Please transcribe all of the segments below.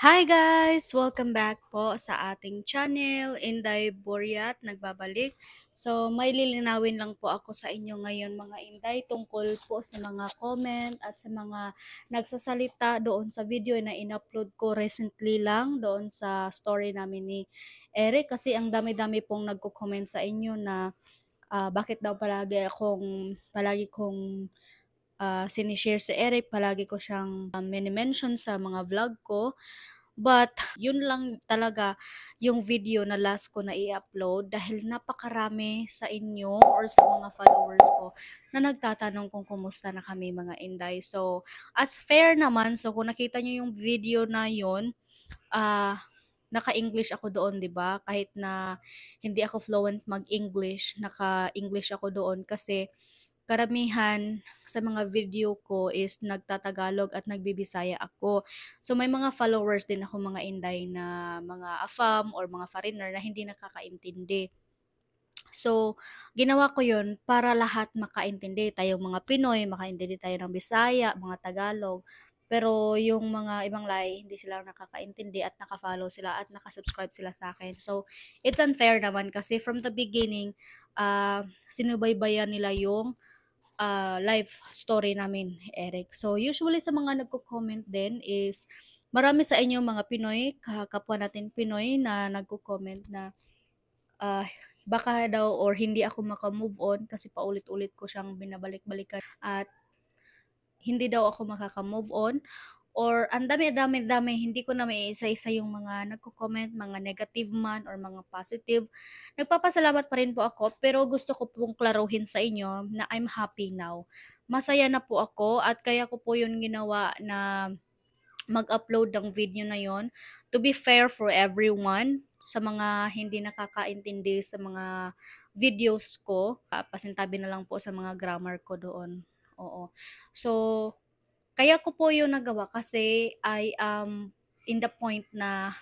Hi guys! Welcome back po sa ating channel, Inday Boryat, nagbabalik. So, may lilinawin lang po ako sa inyo ngayon mga Inday tungkol po sa mga comment at sa mga nagsasalita doon sa video na in-upload ko recently lang doon sa story namin ni Eric kasi ang dami-dami pong nagko-comment sa inyo na uh, bakit daw palagi akong palagi kong uh, sinishare sa Eric. Palagi ko siyang um, ah, minimension sa mga vlog ko. But, yun lang talaga yung video na last ko na i-upload dahil napakarami sa inyo or sa mga followers ko na nagtatanong kung kumusta na kami mga Inday. So, as fair naman, so kung nakita nyo yung video na yun, uh, naka-English ako doon, 'di ba? Kahit na hindi ako fluent mag-English, naka-English ako doon kasi karamihan sa mga video ko is nagtatagalog at nagbibisaya ako. So may mga followers din ako mga Inday na mga afam or mga foreigner na hindi nakakaintindi. So, ginawa ko yun para lahat makaintindi. Tayong mga Pinoy, makaintindi tayo ng Bisaya, mga Tagalog. Pero yung mga ibang lay, hindi sila nakakaintindi at nakafollow sila at nakasubscribe sila sa akin. So, it's unfair naman kasi from the beginning, uh, sinubaybayan nila yung uh, life story namin, Eric. So usually sa mga nagko-comment din is marami sa inyo mga Pinoy, kapwa natin Pinoy na nagko-comment na uh, baka daw or hindi ako makamove on kasi paulit-ulit ko siyang binabalik-balikan at hindi daw ako makaka-move on or ang dami-dami-dami, hindi ko na may isa-isa yung mga nagko-comment, mga negative man or mga positive. Nagpapasalamat pa rin po ako pero gusto ko pong klaruhin sa inyo na I'm happy now. Masaya na po ako at kaya ko po yun ginawa na mag-upload ng video na yon to be fair for everyone sa mga hindi nakakaintindi sa mga videos ko. Uh, pasintabi na lang po sa mga grammar ko doon. Oo. So, kaya ko po yung nagawa kasi I am um, in the point na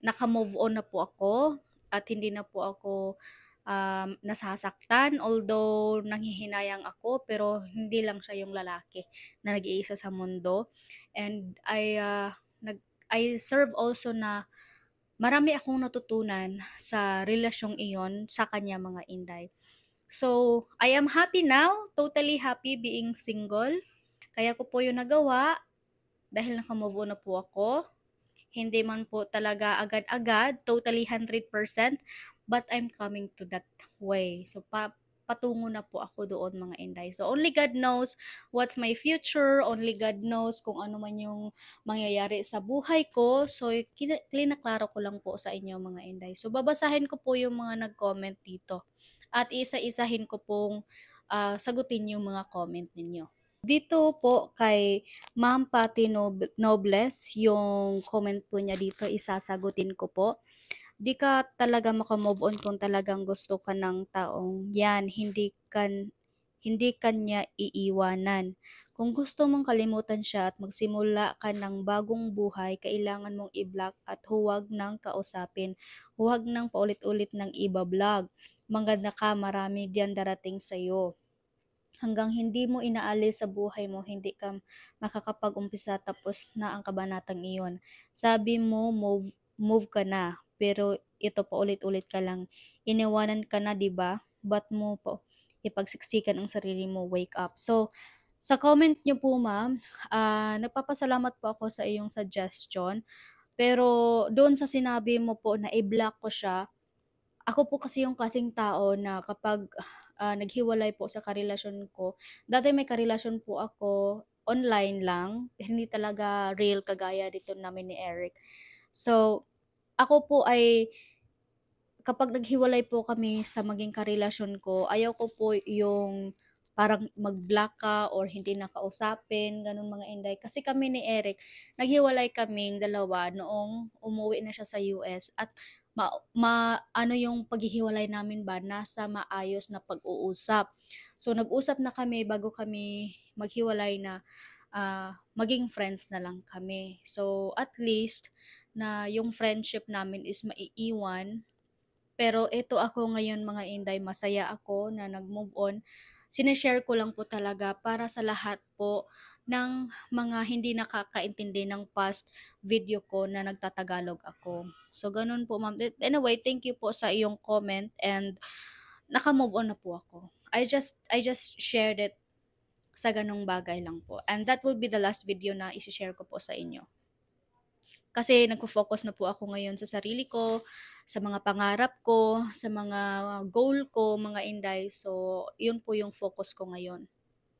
naka-move on na po ako at hindi na po ako um, nasasaktan although nanghihinayang ako pero hindi lang siya yung lalaki na nag-iisa sa mundo and I uh, nag I serve also na marami akong natutunan sa relasyong iyon sa kanya mga inday. So, I am happy now, totally happy being single. Kaya ko po yung nagawa dahil nakamove on na po ako. Hindi man po talaga agad-agad, totally 100%, but I'm coming to that way. So, pa patungo na po ako doon mga Inday. So only God knows what's my future, only God knows kung ano man yung mangyayari sa buhay ko. So klinaklaro ko lang po sa inyo mga Inday. So babasahin ko po yung mga nag-comment dito at isa-isahin ko pong uh, sagutin yung mga comment ninyo. Dito po kay Ma'am Patty Nobles, yung comment po niya dito, isasagutin ko po. Di ka talaga makamove on kung talagang gusto ka ng taong yan. Hindi kan hindi kanya iiwanan. Kung gusto mong kalimutan siya at magsimula ka ng bagong buhay, kailangan mong i-block at huwag nang kausapin. Huwag nang paulit-ulit ng iba-vlog. Maganda ka, marami diyan darating sa'yo. Hanggang hindi mo inaalis sa buhay mo, hindi ka makakapag-umpisa tapos na ang kabanatang iyon. Sabi mo, move, move ka na, pero ito pa ulit-ulit ka lang. Iniwanan ka na, di ba? Ba't mo po ipagsiksikan ang sarili mo, wake up. So, sa comment nyo po, ma'am, uh, nagpapasalamat po ako sa iyong suggestion. Pero doon sa sinabi mo po na i-block ko siya, ako po kasi yung klaseng tao na kapag ah, naghiwalay po sa karelasyon ko, dati may karelasyon po ako online lang, eh, hindi talaga real kagaya dito namin ni Eric. So, ako po ay kapag naghiwalay po kami sa maging karelasyon ko, ayaw ko po yung parang mag-block ka or hindi nakausapin, ganun mga inday. Kasi kami ni Eric, naghiwalay kaming dalawa noong umuwi na siya sa US at ma, ma ano yung paghihiwalay namin ba nasa maayos na pag-uusap. So nag-usap na kami bago kami maghiwalay na uh, maging friends na lang kami. So at least na yung friendship namin is maiiwan. Pero ito ako ngayon mga Inday, masaya ako na nag-move on Sineshare ko lang po talaga para sa lahat po ng mga hindi nakakaintindi ng past video ko na nagtatagalog ako. So, ganun po, ma'am. Anyway, thank you po sa iyong comment and naka-move on na po ako. I just, I just shared it sa ganong bagay lang po. And that will be the last video na isi-share ko po sa inyo. Kasi nagfo-focus na po ako ngayon sa sarili ko, sa mga pangarap ko, sa mga goal ko, mga inday. So, yun po yung focus ko ngayon.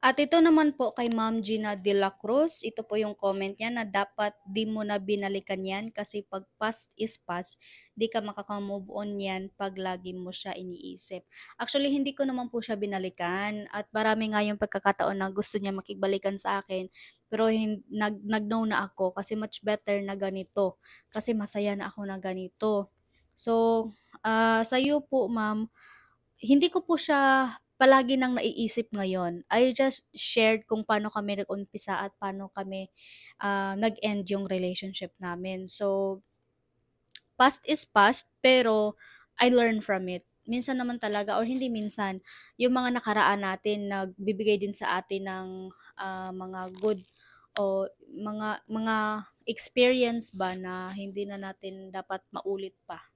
At ito naman po kay Ma'am Gina De La Cruz, ito po yung comment niya na dapat di mo na binalikan yan kasi pag past is past, di ka makakamove on yan pag lagi mo siya iniisip. Actually, hindi ko naman po siya binalikan at marami nga yung pagkakataon na gusto niya makibalikan sa akin pero nag- nag-know na ako kasi much better na ganito kasi masaya na ako na ganito. So, uh, ah, sa iyo po ma'am, hindi ko po siya palagi nang naiisip ngayon. I just shared kung paano kami nag-umpisa at paano kami uh, nag-end yung relationship namin. So, past is past, pero I learn from it. Minsan naman talaga, or hindi minsan, yung mga nakaraan natin, nagbibigay din sa atin ng uh, mga good o mga mga experience ba na hindi na natin dapat maulit pa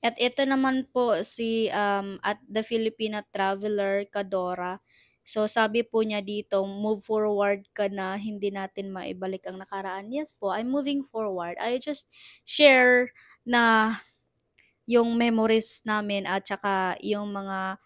at ito naman po si um, at the Filipina traveler Kadora. So sabi po niya dito, move forward ka na, hindi natin maibalik ang nakaraan. Yes po, I'm moving forward. I just share na yung memories namin at saka yung mga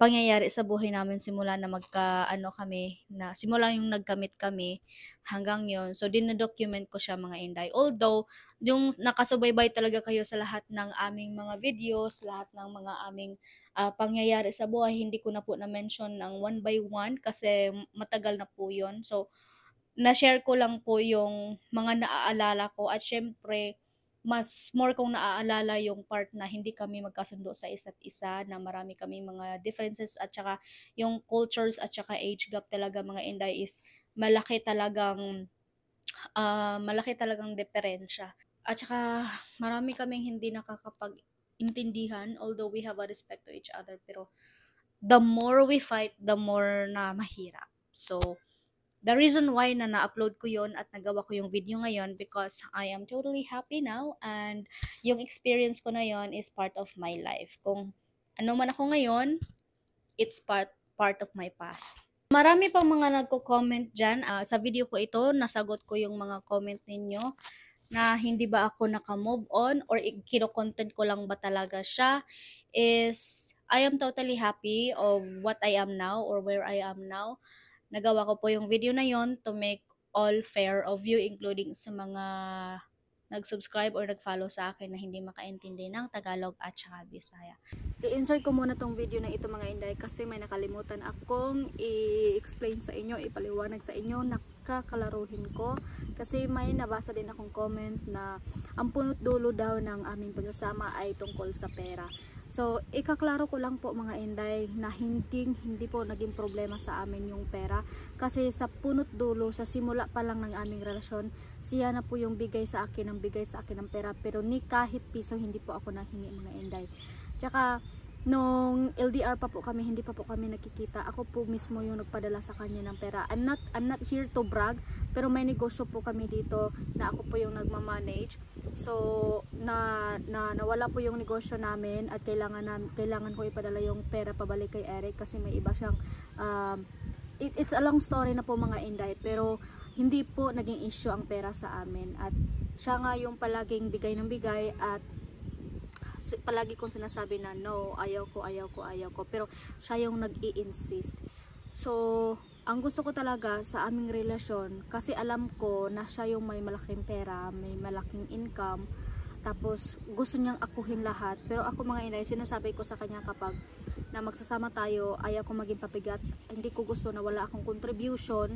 pangyayari sa buhay namin simula na magka ano kami na simula yung nagkamit kami hanggang yon so document ko siya mga inday although yung nakasubaybay talaga kayo sa lahat ng aming mga videos lahat ng mga aming uh, pangyayari sa buhay hindi ko na po na mention ng one by one kasi matagal na po yon so na-share ko lang po yung mga naaalala ko at syempre mas more kong naaalala yung part na hindi kami magkasundo sa isa't isa, na marami kami mga differences at saka yung cultures at saka age gap talaga mga Inday is malaki talagang uh, malaki talagang diferensya. At saka marami kaming hindi nakakapag-intindihan although we have a respect to each other pero the more we fight, the more na mahirap. So, the reason why na na-upload ko yon at nagawa ko yung video ngayon because I am totally happy now and yung experience ko na yon is part of my life. Kung ano man ako ngayon, it's part part of my past. Marami pang mga nagko-comment dyan. Uh, sa video ko ito, nasagot ko yung mga comment ninyo na hindi ba ako naka-move on or kino-content ko lang ba talaga siya is I am totally happy of what I am now or where I am now nagawa ko po yung video na yon to make all fair of you including sa mga nag-subscribe or nag-follow sa akin na hindi makaintindi ng Tagalog at saka Bisaya. I-insert ko muna tong video na ito mga inday kasi may nakalimutan akong i-explain sa inyo, ipaliwanag sa inyo, nakakalaruhin ko. Kasi may nabasa din akong comment na ang punot dulo daw ng aming pagsasama ay tungkol sa pera. So, ikaklaro ko lang po mga inday na hindi, hindi po naging problema sa amin yung pera. Kasi sa punot dulo, sa simula pa lang ng aming relasyon, siya na po yung bigay sa akin, ang bigay sa akin ng pera. Pero ni kahit piso, hindi po ako nahingi mga inday. Tsaka, nung LDR pa po kami, hindi pa po kami nakikita. Ako po mismo yung nagpadala sa kanya ng pera. I'm not, I'm not here to brag, pero may negosyo po kami dito na ako po yung nagmamanage. So, na, na, nawala po yung negosyo namin at kailangan, na, kailangan ko ipadala yung pera pabalik kay Eric kasi may iba siyang, um, it, it's a long story na po mga Inday, pero hindi po naging issue ang pera sa amin. At siya nga yung palaging bigay ng bigay at palagi kong sinasabi na no, ayaw ko, ayaw ko, ayaw ko. Pero siya yung nag-i-insist. So, ang gusto ko talaga sa aming relasyon, kasi alam ko na siya yung may malaking pera, may malaking income, tapos gusto niyang akuhin lahat. Pero ako mga inay, sinasabi ko sa kanya kapag na magsasama tayo, ayaw ko maging papigat, hindi ko gusto na wala akong contribution,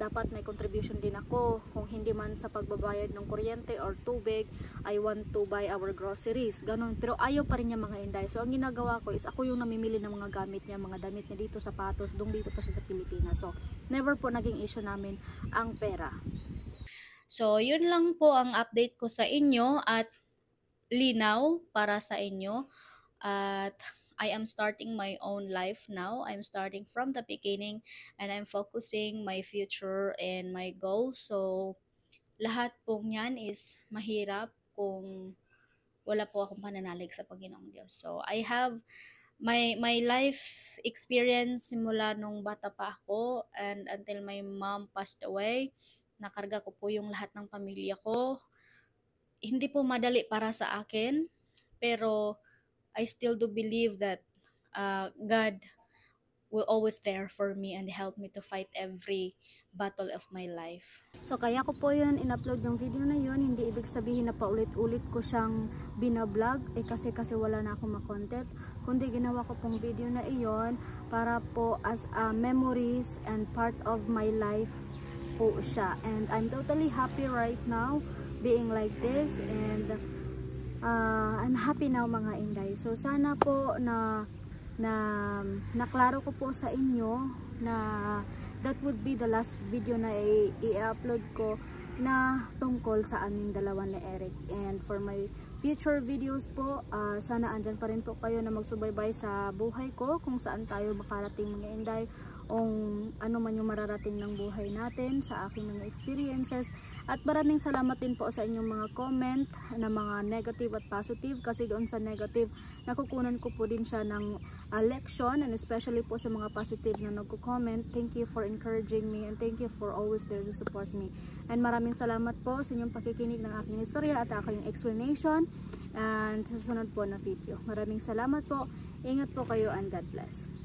dapat may contribution din ako kung hindi man sa pagbabayad ng kuryente or tubig I want to buy our groceries ganun pero ayaw pa rin niya mga inday so ang ginagawa ko is ako yung namimili ng mga gamit niya mga damit niya dito sapatos dong dito pa siya sa Pilipinas so never po naging issue namin ang pera So, yun lang po ang update ko sa inyo at linaw para sa inyo. At I am starting my own life now. I'm starting from the beginning and I'm focusing my future and my goals. So, lahat pong yan is mahirap kung wala po akong pananalig sa Panginoong Diyos. So, I have my my life experience simula nung bata pa ako and until my mom passed away, nakarga ko po yung lahat ng pamilya ko. Hindi po madali para sa akin, pero I still do believe that uh, God will always there for me and help me to fight every battle of my life. So kaya ko po yun in-upload yung video na yun, hindi ibig sabihin na paulit-ulit ko siyang binablog eh kasi kasi wala na akong makontent. Kundi ginawa ko pong video na iyon para po as a memories and part of my life po siya. And I'm totally happy right now being like this and uh, I'm happy now mga Inday. So sana po na na naklaro ko po sa inyo na that would be the last video na i-upload ko na tungkol sa aming dalawa ni Eric. And for my future videos po, uh, sana andyan pa rin po kayo na magsubaybay sa buhay ko kung saan tayo makarating mga Inday o ano man yung mararating ng buhay natin sa aking mga experiences at maraming salamat din po sa inyong mga comment na mga negative at positive kasi doon sa negative nakukunan ko po din siya ng uh, ah, lection and especially po sa mga positive na nagko-comment. Thank you for encouraging me and thank you for always there to support me. And maraming salamat po sa inyong pakikinig ng aking istorya at aking explanation and susunod po na video. Maraming salamat po. Ingat po kayo and God bless.